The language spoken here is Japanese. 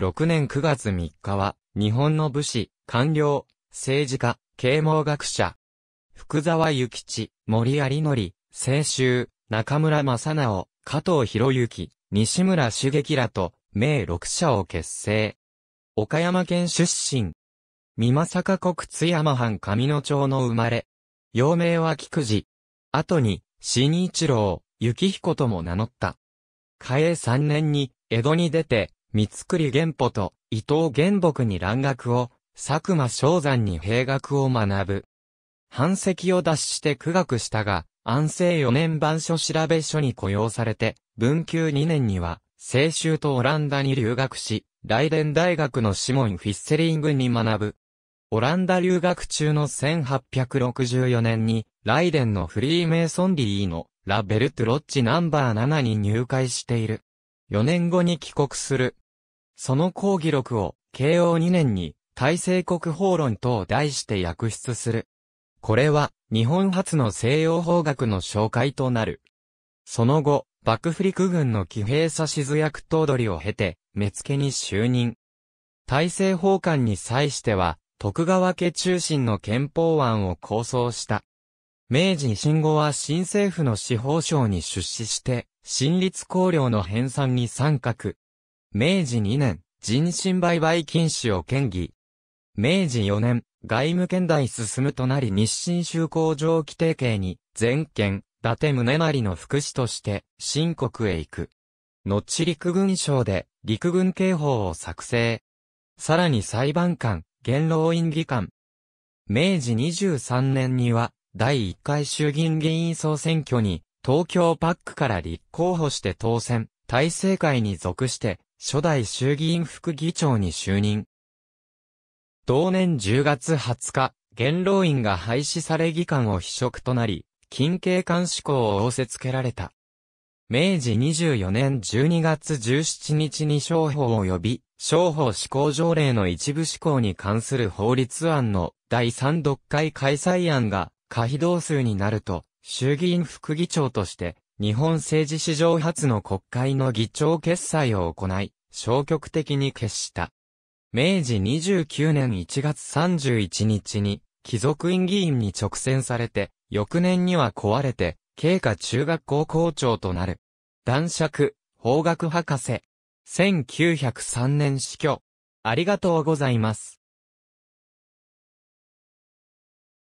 6年9月3日は、日本の武士、官僚、政治家、啓蒙学者、福沢諭吉、森有則、清州、中村正直、加藤博之、西村茂樹らと、名6社を結成。岡山県出身。三正国津山藩上野町の生まれ。幼名は菊池。後に、新一郎、幸彦とも名乗った。嘉永3年に、江戸に出て、三栗玄保と伊藤玄木に蘭学を、佐久間昭山に兵学を学ぶ。反籍を脱して苦学したが、安政四年版書調べ書に雇用されて、文久二年には、青州とオランダに留学し、ライデン大学のシモン・フィッセリングに学ぶ。オランダ留学中の1864年に、ライデンのフリーメイソンリーのラ・ベルトロッチナンバー7に入会している。4年後に帰国するその講義録を、慶応2年に、大政国法論と題して訳出する。これは、日本初の西洋法学の紹介となる。その後、幕府陸軍の騎兵指図役頭取を経て、目付に就任。大政法官に際しては、徳川家中心の憲法案を構想した。明治維新後は新政府の司法省に出資して、新立公領の編纂に参画。明治2年、人身売買禁止を建議。明治4年、外務県大進むとなり日清修行上規定刑に、全県、伊達宗成の副使として、新国へ行く。後陸軍省で、陸軍警報を作成。さらに裁判官、元老院議官。明治23年には、第1回衆議院議員総選挙に、東京パックから立候補して当選、大政会に属して、初代衆議院副議長に就任。同年10月20日、元老院が廃止され議官を非職となり、近景官志向を仰せつけられた。明治24年12月17日に商法及び、商法施行条例の一部施行に関する法律案の第3読会開催案が可否同数になると、衆議院副議長として、日本政治史上初の国会の議長決裁を行い、消極的に決した。明治29年1月31日に、貴族院議員に直選されて、翌年には壊れて、経過中学校校長となる。男爵、法学博士。1903年死去。ありがとうございます。